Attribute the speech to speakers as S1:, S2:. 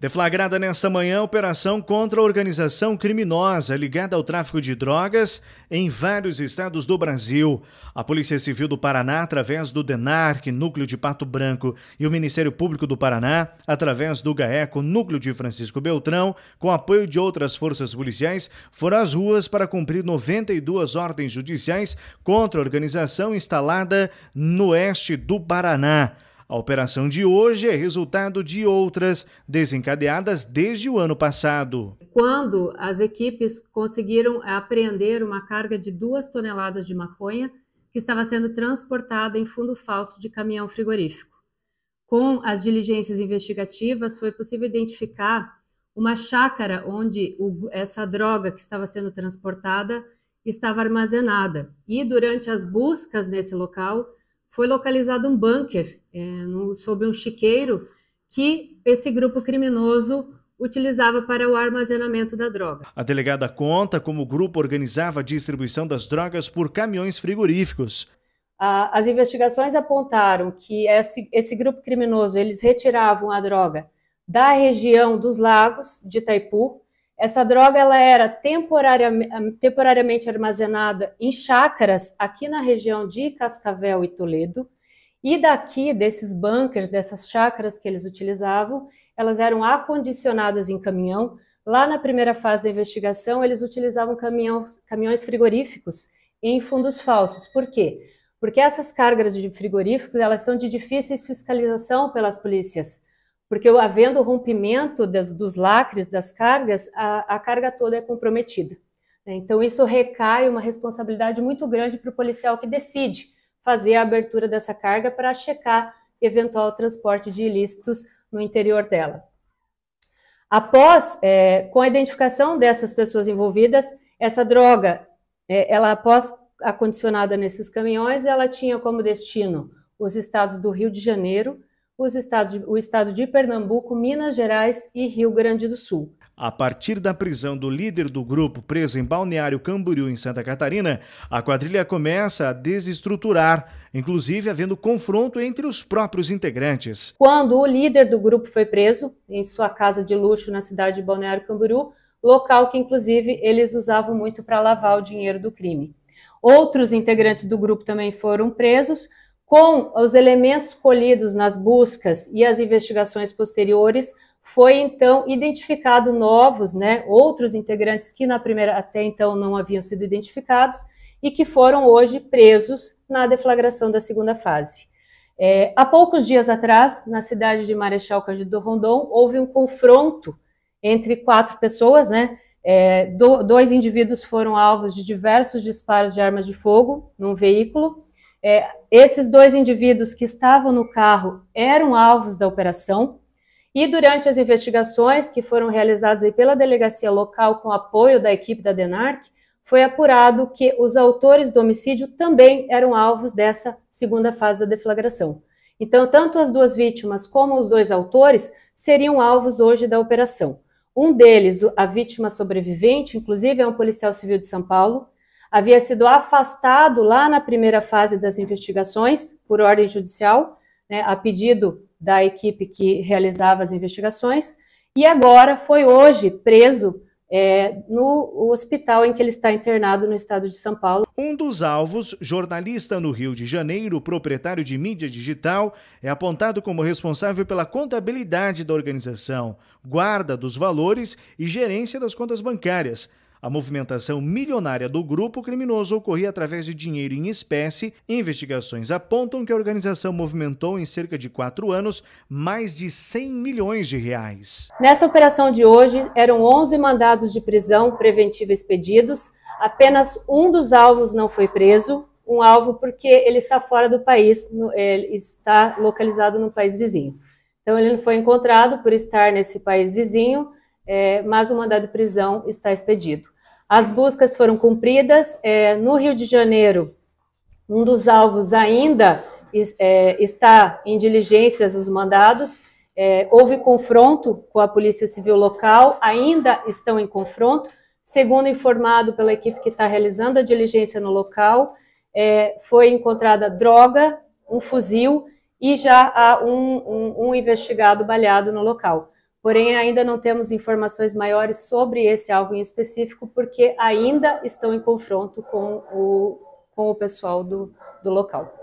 S1: Deflagrada nesta manhã, operação contra a organização criminosa ligada ao tráfico de drogas em vários estados do Brasil. A Polícia Civil do Paraná, através do DENARC, Núcleo de Pato Branco, e o Ministério Público do Paraná, através do GAECO, Núcleo de Francisco Beltrão, com apoio de outras forças policiais, foram às ruas para cumprir 92 ordens judiciais contra a organização instalada no oeste do Paraná. A operação de hoje é resultado de outras desencadeadas desde o ano passado.
S2: Quando as equipes conseguiram apreender uma carga de duas toneladas de maconha que estava sendo transportada em fundo falso de caminhão frigorífico. Com as diligências investigativas, foi possível identificar uma chácara onde o, essa droga que estava sendo transportada estava armazenada. E durante as buscas nesse local, foi localizado um bunker é, no, sob um chiqueiro que esse grupo criminoso utilizava para o armazenamento da droga.
S1: A delegada conta como o grupo organizava a distribuição das drogas por caminhões frigoríficos.
S2: Ah, as investigações apontaram que esse, esse grupo criminoso eles retiravam a droga da região dos lagos de Itaipu essa droga ela era hum, temporariamente, armazenada em chácaras aqui na região de Cascavel e Toledo, e daqui desses bunkers, dessas chácaras que eles utilizavam, elas eram acondicionadas em caminhão. Lá na primeira fase da investigação, eles utilizavam caminhão, caminhões frigoríficos em fundos falsos. Por quê? Porque essas cargas de frigoríficos elas são de difícil fiscalização pelas polícias porque havendo o rompimento das, dos lacres, das cargas, a, a carga toda é comprometida. Então, isso recai uma responsabilidade muito grande para o policial que decide fazer a abertura dessa carga para checar eventual transporte de ilícitos no interior dela. Após, é, com a identificação dessas pessoas envolvidas, essa droga, é, ela após acondicionada nesses caminhões, ela tinha como destino os estados do Rio de Janeiro, os estados, o estado de Pernambuco, Minas Gerais e
S1: Rio Grande do Sul. A partir da prisão do líder do grupo preso em Balneário Camboriú, em Santa Catarina, a quadrilha começa a desestruturar, inclusive havendo confronto entre os próprios integrantes.
S2: Quando o líder do grupo foi preso, em sua casa de luxo na cidade de Balneário Camboriú, local que inclusive eles usavam muito para lavar o dinheiro do crime. Outros integrantes do grupo também foram presos, com os elementos colhidos nas buscas e as investigações posteriores, foi então identificado novos, né, outros integrantes que na primeira até então não haviam sido identificados e que foram hoje presos na deflagração da segunda fase. É, há poucos dias atrás, na cidade de Marechal Cândido Rondon, houve um confronto entre quatro pessoas, né? É, do, dois indivíduos foram alvos de diversos disparos de armas de fogo num veículo é, esses dois indivíduos que estavam no carro eram alvos da operação e durante as investigações que foram realizadas pela delegacia local com apoio da equipe da DENARC, foi apurado que os autores do homicídio também eram alvos dessa segunda fase da deflagração. Então, tanto as duas vítimas como os dois autores seriam alvos hoje da operação. Um deles, a vítima sobrevivente, inclusive é um policial civil de São Paulo, havia sido afastado lá na primeira fase das investigações, por ordem judicial, né, a pedido da equipe que realizava as investigações, e agora foi hoje preso é, no hospital em que ele está
S1: internado no estado de São Paulo. Um dos alvos, jornalista no Rio de Janeiro, proprietário de mídia digital, é apontado como responsável pela contabilidade da organização, guarda dos valores e gerência das contas bancárias. A movimentação milionária do grupo criminoso ocorria através de dinheiro em espécie. Investigações apontam que a organização movimentou em cerca de quatro anos mais de 100 milhões de reais.
S2: Nessa operação de hoje, eram 11 mandados de prisão preventiva expedidos. Apenas um dos alvos não foi preso, um alvo porque ele está fora do país, ele está localizado no país vizinho. Então, ele não foi encontrado por estar nesse país vizinho, eh, mas o mandado de prisão está expedido. As buscas foram cumpridas. É, no Rio de Janeiro, um dos alvos ainda é, está em diligências os mandados. É, houve confronto com a Polícia Civil local, ainda estão em confronto. Segundo informado pela equipe que está realizando a diligência no local, é, foi encontrada droga, um fuzil e já há um, um, um investigado baleado no local. Porém, ainda não temos informações maiores sobre esse alvo em específico, porque ainda estão em confronto com o, com o pessoal do, do local.